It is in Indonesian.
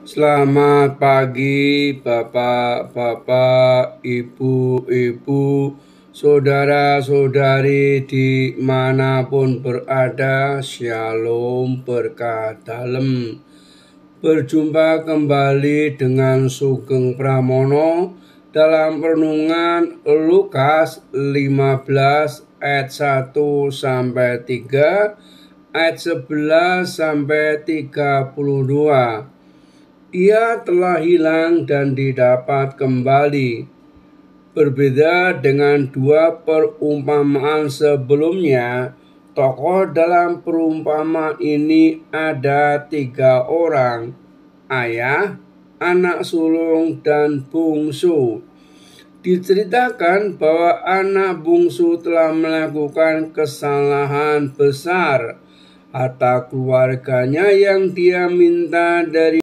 Selamat pagi Bapak-bapak, Ibu-ibu, Saudara-saudari di dimanapun berada, Shalom berkah dalam. Berjumpa kembali dengan Sugeng Pramono dalam renungan Lukas 15 ayat 1 sampai 3 ayat 11 sampai 32 ia telah hilang dan didapat kembali. Berbeda dengan dua perumpamaan sebelumnya, tokoh dalam perumpamaan ini ada tiga orang, ayah, anak sulung, dan bungsu. Diceritakan bahwa anak bungsu telah melakukan kesalahan besar atau keluarganya yang dia minta dari